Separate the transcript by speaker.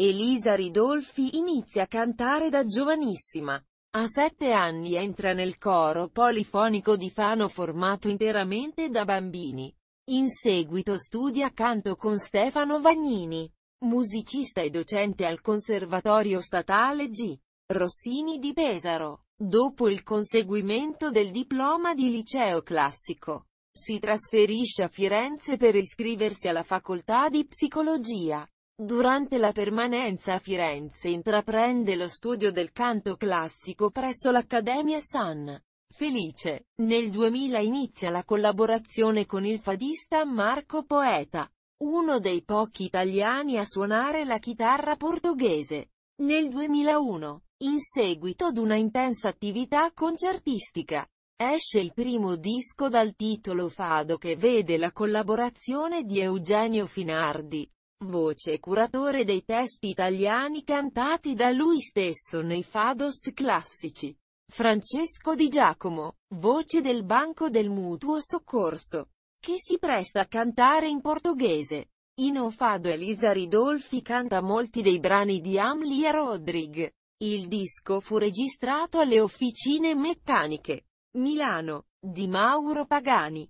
Speaker 1: Elisa Ridolfi inizia a cantare da giovanissima. A sette anni entra nel coro polifonico di Fano formato interamente da bambini. In seguito studia canto con Stefano Vagnini, musicista e docente al Conservatorio Statale G. Rossini di Pesaro. Dopo il conseguimento del diploma di liceo classico, si trasferisce a Firenze per iscriversi alla facoltà di psicologia. Durante la permanenza a Firenze intraprende lo studio del canto classico presso l'Accademia San Felice. Nel 2000 inizia la collaborazione con il fadista Marco Poeta, uno dei pochi italiani a suonare la chitarra portoghese. Nel 2001, in seguito ad una intensa attività concertistica, Esce il primo disco dal titolo Fado che vede la collaborazione di Eugenio Finardi, voce curatore dei testi italiani cantati da lui stesso nei fados classici. Francesco Di Giacomo, voce del Banco del Mutuo Soccorso, che si presta a cantare in portoghese. In Fado Elisa Ridolfi canta molti dei brani di Amlia Rodrig. Il disco fu registrato alle Officine Meccaniche, Milano, di Mauro Pagani.